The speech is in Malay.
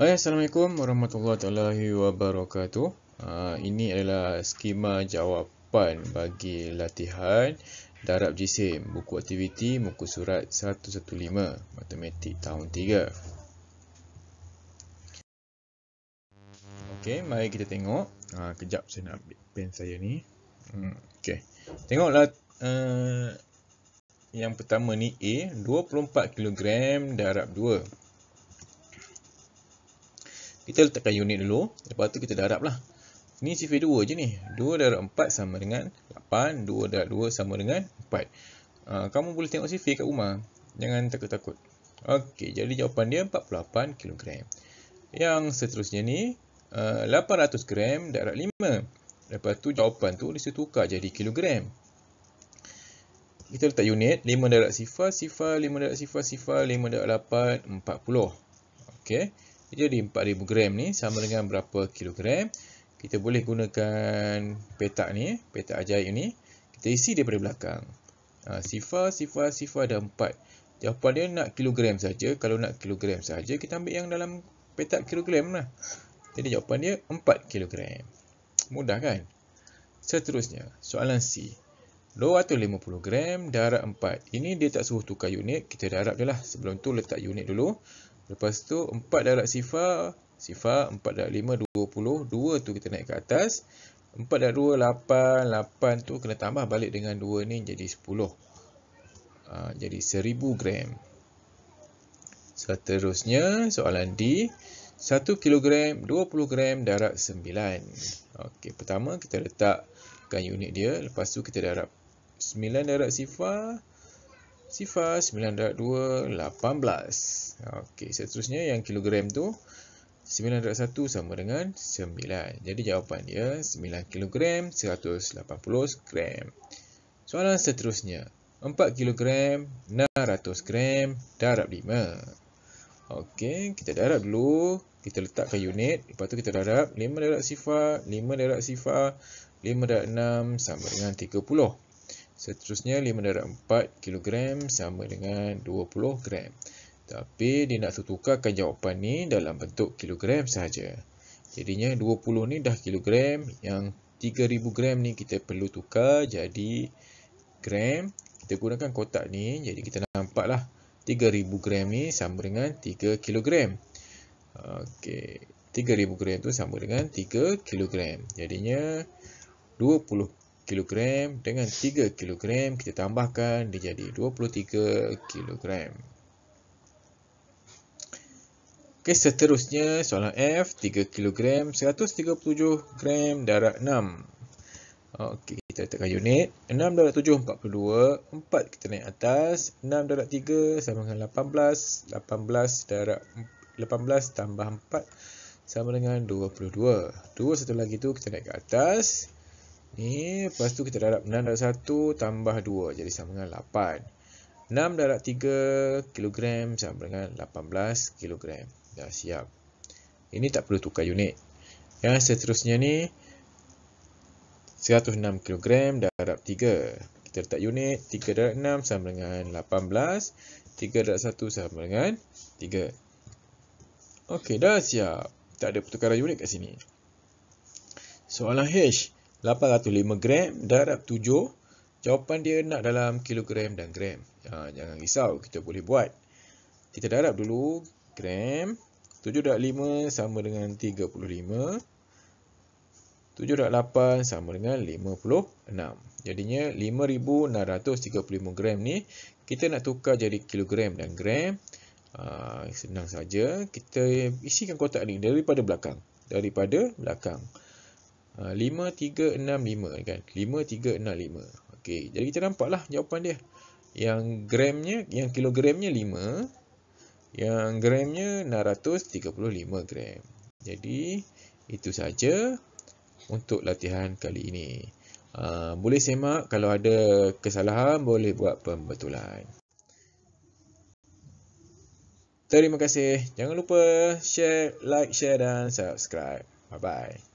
Okay, oh, ya, Assalamualaikum warahmatullahi wabarakatuh. Uh, ini adalah skema jawapan bagi latihan darab jisim buku aktiviti muka surat 115 matematik tahun 3. Okey, mari kita tengok. uh, kejap saya nak ambil pen saya ni. Hmm, okey. Tengoklah uh, yang pertama ni A 24 kg darab 2. Kita letakkan unit dulu. Lepas tu kita darab lah. Ni sifir 2 je ni. 2 darab 4 sama dengan 8. 2 darab 2 sama dengan 4. Uh, ah, kamu boleh tengok sifir kat rumah. Jangan takut-takut. Okey, jadi jawapan dia 48 kg. Yang seterusnya ni, uh, ah, 800 gram darab 5. Lepas tu jawapan tu dia tukar jadi kilogram. Kita letak unit 5 darab sifar, sifar, 5 darab sifar, sifar, 5 darab 8, 40. Okey. Jadi 4000 gram ni sama dengan berapa kilogram? Kita boleh gunakan petak ni, petak ajaib ni. Kita isi daripada belakang. Ha, sifar, sifar, sifar ada 4. Jawapan dia nak kilogram saja. Kalau nak kilogram saja, kita ambil yang dalam petak kilogram lah. Jadi jawapan dia 4 kilogram. Mudah kan? Seterusnya, soalan C. 250 gram, darab 4. Ini dia tak suruh tukar unit. Kita darab je lah. Sebelum tu letak unit dulu. Lepas tu 4 darab sifar, sifar 4 darab 5, 20, 2 tu kita naik ke atas. 4 darab 2, 8, 8 tu kena tambah balik dengan 2 ni jadi 10. Ha, ah, jadi 1000 gram. Seterusnya soalan D. 1 kilogram 20 gram darab 9. Okey, pertama kita letakkan unit dia. Lepas tu kita darab 9 darab sifar sifar 902.18 Okey, seterusnya yang kilogram tu 901 sama dengan 9 jadi jawapan dia 9 kilogram 180 gram soalan seterusnya 4 kilogram 600 gram darab 5 Okey, kita darab dulu kita letak ke unit lepas tu kita darab 5 darab sifar 5 darab sifar 5 darab 6 sama dengan 30 Seterusnya 5 darab 4 kg sama dengan 20 gram. Tapi dia nak tertukarkan jawapan ni dalam bentuk kilogram sahaja. Jadinya 20 ni dah kilogram yang 3000 gram ni kita perlu tukar jadi gram. Kita gunakan kotak ni jadi kita nampaklah 3000 gram ni sama dengan 3 kilogram. Okey, 3000 gram tu sama dengan 3 kilogram. Jadinya 20 kg dengan 3 kg kita tambahkan dia jadi 23 kg. Okey seterusnya soalan F 3 kg 137 gram darab 6. Okey kita tekan unit 6 darab 7 42 4 kita naik atas 6 darab 3 sama dengan 18 18 darab 18 tambah 4 sama dengan 22. 2 satu lagi tu kita naik ke atas ni eh, lepas tu kita darab 6 darab 1 tambah 2 jadi sama dengan 8 6 darab 3 kilogram sama dengan 18 kilogram dah siap ini tak perlu tukar unit yang seterusnya ni 106 kilogram darab 3 kita letak unit 3 darab 6 sama dengan 18 3 darab 1 sama dengan 3 ok dah siap tak ada pertukaran unit kat sini soalan H 805 gram darab 7 jawapan dia nak dalam kilogram dan gram ha, jangan risau kita boleh buat kita darab dulu gram 7.5 sama dengan 35 7.8 sama dengan 56 jadinya 5635 gram ni kita nak tukar jadi kilogram dan gram ha, senang saja kita isikan kotak ni daripada belakang daripada belakang 5365 ah, kan 5365 okey jadi kita nampaklah jawapan dia yang gramnya yang kilogramnya 5 yang gramnya 635 gram jadi itu saja untuk latihan kali ini uh, boleh semak kalau ada kesalahan boleh buat pembetulan terima kasih jangan lupa share like share dan subscribe bye bye